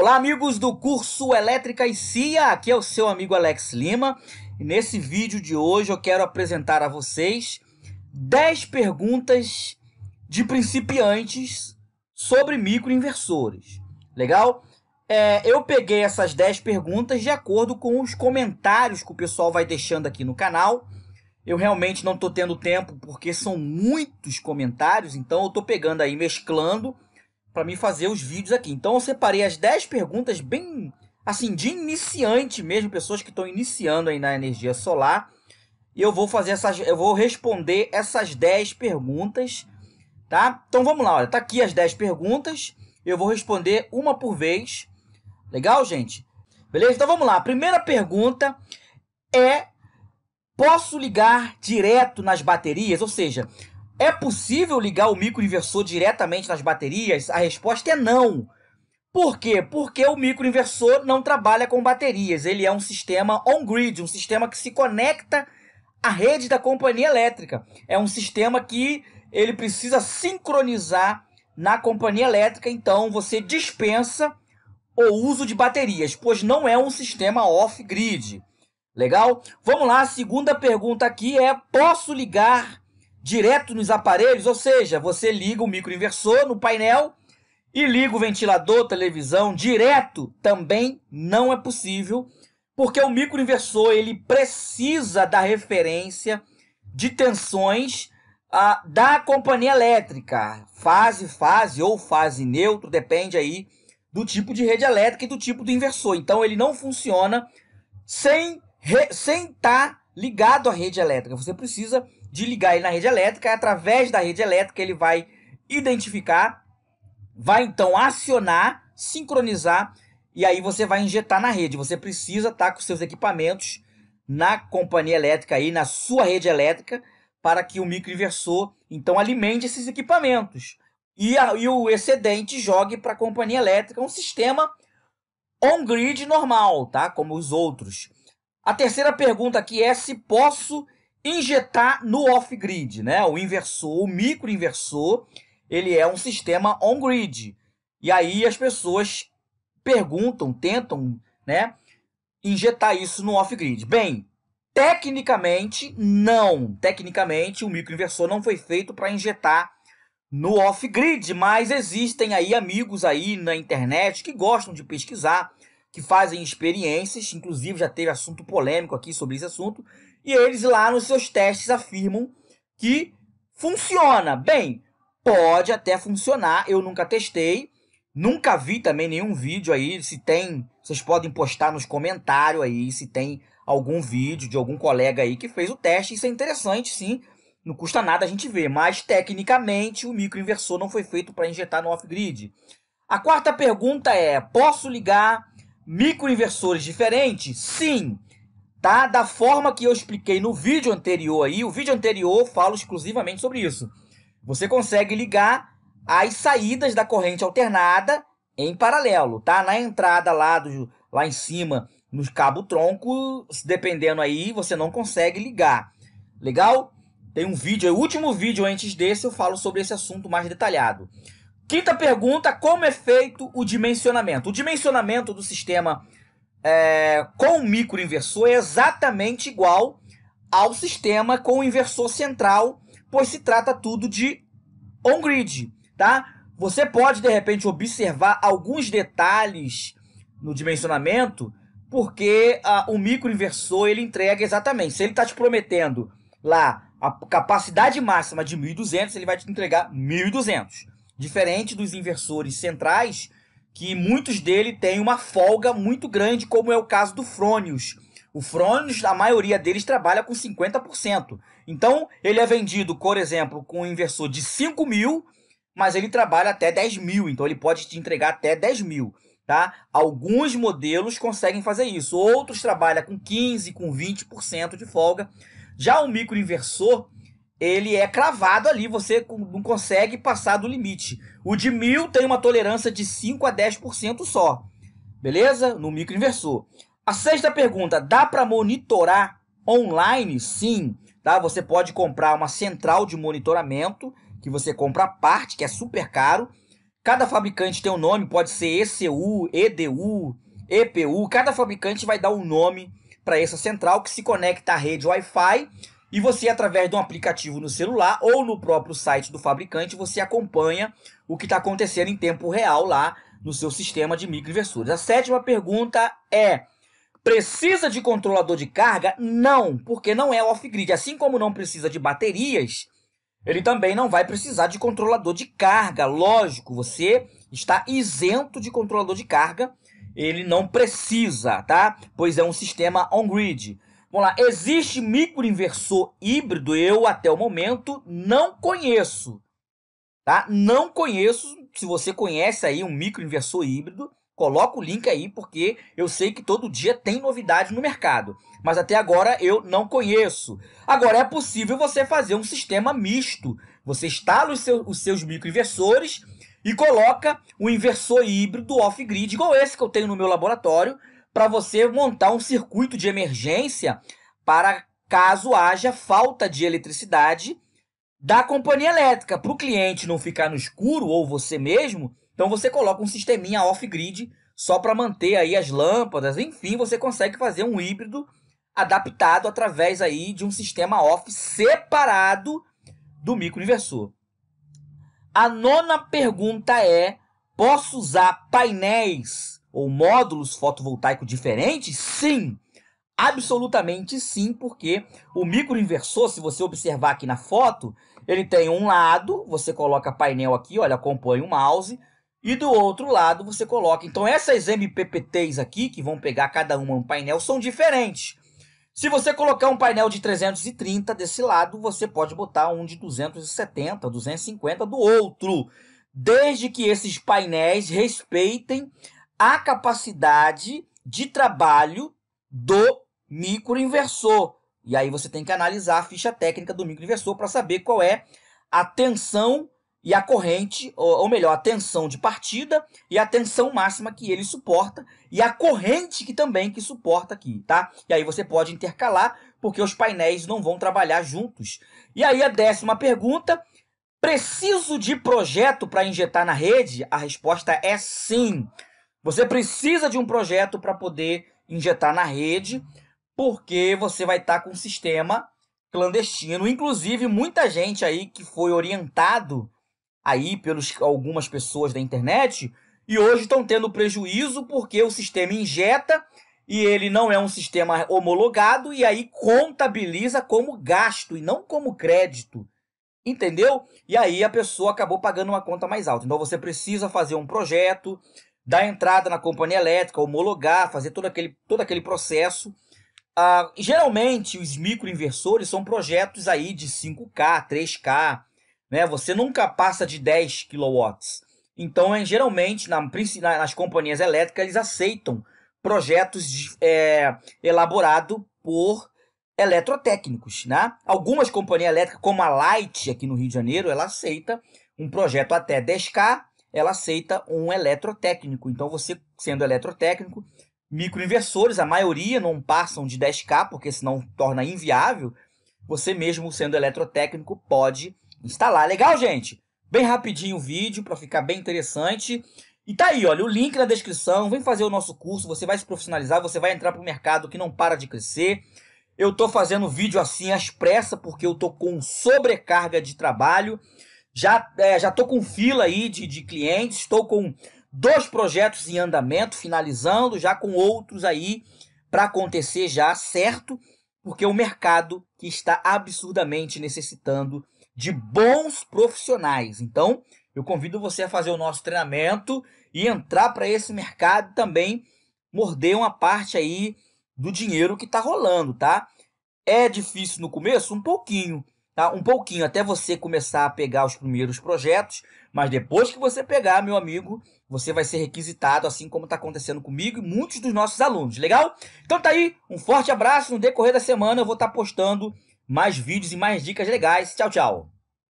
Olá, amigos do curso Elétrica e CIA, aqui é o seu amigo Alex Lima. E nesse vídeo de hoje eu quero apresentar a vocês 10 perguntas de principiantes sobre microinversores. Legal? É, eu peguei essas 10 perguntas de acordo com os comentários que o pessoal vai deixando aqui no canal. Eu realmente não estou tendo tempo porque são muitos comentários, então eu estou pegando aí, mesclando para mim fazer os vídeos aqui. Então eu separei as 10 perguntas bem assim de iniciante mesmo, pessoas que estão iniciando aí na energia solar. E eu vou fazer essas eu vou responder essas 10 perguntas, tá? Então vamos lá, olha, tá aqui as 10 perguntas. Eu vou responder uma por vez. Legal, gente? Beleza? Então vamos lá. A primeira pergunta é posso ligar direto nas baterias? Ou seja, é possível ligar o microinversor diretamente nas baterias? A resposta é não. Por quê? Porque o microinversor não trabalha com baterias. Ele é um sistema on-grid, um sistema que se conecta à rede da companhia elétrica. É um sistema que ele precisa sincronizar na companhia elétrica, então você dispensa o uso de baterias, pois não é um sistema off-grid. Legal? Vamos lá, a segunda pergunta aqui é: posso ligar direto nos aparelhos, ou seja, você liga o microinversor no painel e liga o ventilador, televisão direto, também não é possível, porque o microinversor ele precisa da referência de tensões ah, da companhia elétrica, fase, fase ou fase neutro, depende aí do tipo de rede elétrica e do tipo do inversor. Então ele não funciona sem estar sem tá ligado à rede elétrica. Você precisa de ligar ele na rede elétrica. É através da rede elétrica, ele vai identificar, vai então acionar, sincronizar e aí você vai injetar na rede. Você precisa estar tá com seus equipamentos na companhia elétrica aí, na sua rede elétrica, para que o microinversor então alimente esses equipamentos e, a, e o excedente jogue para a companhia elétrica, um sistema on-grid normal, tá? Como os outros. A terceira pergunta aqui é se posso injetar no off-grid, né? O inversor, o microinversor, ele é um sistema on-grid. E aí as pessoas perguntam, tentam, né, injetar isso no off-grid. Bem, tecnicamente não. Tecnicamente o microinversor não foi feito para injetar no off-grid, mas existem aí amigos aí na internet que gostam de pesquisar, que fazem experiências, inclusive já teve assunto polêmico aqui sobre esse assunto, e eles lá nos seus testes afirmam que funciona. Bem, pode até funcionar, eu nunca testei, nunca vi também nenhum vídeo aí, se tem, vocês podem postar nos comentários aí se tem algum vídeo de algum colega aí que fez o teste, isso é interessante sim, não custa nada a gente ver, mas tecnicamente o microinversor não foi feito para injetar no off-grid. A quarta pergunta é: posso ligar microinversores diferentes? Sim tá? Da forma que eu expliquei no vídeo anterior aí, o vídeo anterior falo exclusivamente sobre isso. Você consegue ligar as saídas da corrente alternada em paralelo, tá? Na entrada lá do lá em cima nos cabo troncos dependendo aí, você não consegue ligar. Legal? Tem um vídeo, é o último vídeo antes desse, eu falo sobre esse assunto mais detalhado. Quinta pergunta, como é feito o dimensionamento? O dimensionamento do sistema é, com o microinversor é exatamente igual ao sistema com o inversor central, pois se trata tudo de on-grid, tá? Você pode, de repente, observar alguns detalhes no dimensionamento, porque a, ah, o microinversor ele entrega exatamente. Se ele está te prometendo lá a capacidade máxima de 1.200, ele vai te entregar 1.200. Diferente dos inversores centrais, que muitos dele têm uma folga muito grande, como é o caso do Frônios. O Frônios, a maioria deles trabalha com 50%. Então, ele é vendido, por exemplo, com um inversor de 5 mil, mas ele trabalha até 10 mil, então ele pode te entregar até 10 mil. Tá? Alguns modelos conseguem fazer isso, outros trabalham com 15%, com 20% de folga. Já o microinversor, ele é cravado ali, você não consegue passar do limite. O de 1000 tem uma tolerância de 5 a 10% só. Beleza? No microinversor. A sexta pergunta, dá para monitorar online? Sim, tá? Você pode comprar uma central de monitoramento, que você compra a parte, que é super caro. Cada fabricante tem um nome, pode ser ECU, EDU, EPU. Cada fabricante vai dar um nome para essa central que se conecta à rede Wi-Fi e você, através de um aplicativo no celular ou no próprio site do fabricante, você acompanha o que está acontecendo em tempo real lá no seu sistema de microinversores. A sétima pergunta é: precisa de controlador de carga? Não, porque não é off-grid. Assim como não precisa de baterias, ele também não vai precisar de controlador de carga. Lógico, você está isento de controlador de carga. Ele não precisa, tá? Pois é um sistema on-grid. Vamos lá. Existe microinversor híbrido? Eu, até o momento, não conheço. Tá? Não conheço. Se você conhece aí um microinversor híbrido, coloca o link aí, porque eu sei que todo dia tem novidade no mercado. Mas até agora eu não conheço. Agora, é possível você fazer um sistema misto. Você instala os, seus os seus microinversores e coloca um inversor híbrido off-grid, igual esse que eu tenho no meu laboratório, para você montar um circuito de emergência para caso haja falta de eletricidade da companhia elétrica. Para o cliente não ficar no escuro ou você mesmo, então você coloca um sisteminha off-grid só para manter aí as lâmpadas. Enfim, você consegue fazer um híbrido adaptado através aí de um sistema off separado do microinversor. A nona pergunta é: posso usar painéis ou módulos fotovoltaicos diferentes? Sim, absolutamente sim, porque o microinversor, se você observar aqui na foto, ele tem um lado, você coloca painel aqui, olha, acompanha o mouse, e do outro lado você coloca. Então essas MPPTs aqui, que vão pegar cada uma um painel, são diferentes. Se você colocar um painel de 330 desse lado, você pode botar um de 270, 250 do outro. Desde que esses painéis respeitem a capacidade de trabalho do microinversor. E aí você tem que analisar a ficha técnica do microinversor para saber qual é a tensão e a corrente, ou, melhor, a tensão de partida e a tensão máxima que ele suporta e a corrente que também que suporta aqui, tá? E aí você pode intercalar porque os painéis não vão trabalhar juntos. E aí a décima pergunta, preciso de projeto para injetar na rede? A resposta é sim. Você precisa de um projeto para poder injetar na rede, porque você vai estar tá com um sistema clandestino. Inclusive, muita gente aí que foi orientado aí pelos algumas pessoas da internet e hoje estão tendo prejuízo porque o sistema injeta e ele não é um sistema homologado e aí contabiliza como gasto e não como crédito. Entendeu? E aí a pessoa acabou pagando uma conta mais alta. Então você precisa fazer um projeto, dar entrada na companhia elétrica, homologar, fazer todo aquele, todo aquele processo. Ah, geralmente, os microinversores são projetos aí de 5K, 3K, né? Você nunca passa de 10 kW. Então, é, geralmente, na, nas companhias elétricas, eles aceitam projetos é, elaborados por eletrotécnicos, né? Algumas companhias elétricas, como a Light, aqui no Rio de Janeiro, ela aceita um projeto até 10K, ela aceita um eletrotécnico. Então, você sendo eletrotécnico, microinversores, a maioria não passam de 10K, porque senão torna inviável. Você mesmo sendo eletrotécnico pode instalar. Legal, gente? Bem rapidinho o vídeo para ficar bem interessante. E tá aí, olha, o link na descrição. Vem fazer o nosso curso, você vai se profissionalizar, você vai entrar para o mercado que não para de crescer. Eu tô fazendo vídeo assim às pressas, porque eu tô com sobrecarga de trabalho. Já é, já tô com fila aí de, de clientes, estou com dois projetos em andamento, finalizando, já com outros aí para acontecer já, certo? Porque o mercado que está absurdamente necessitando de bons profissionais. Então, eu convido você a fazer o nosso treinamento e entrar para esse mercado também, morder uma parte aí do dinheiro que está rolando, tá? É difícil no começo? Um pouquinho tá? Um pouquinho até você começar a pegar os primeiros projetos, mas depois que você pegar, meu amigo, você vai ser requisitado, assim como está acontecendo comigo e muitos dos nossos alunos, legal? Então tá aí, um forte abraço, no decorrer da semana eu vou estar tá postando mais vídeos e mais dicas legais. Tchau, tchau!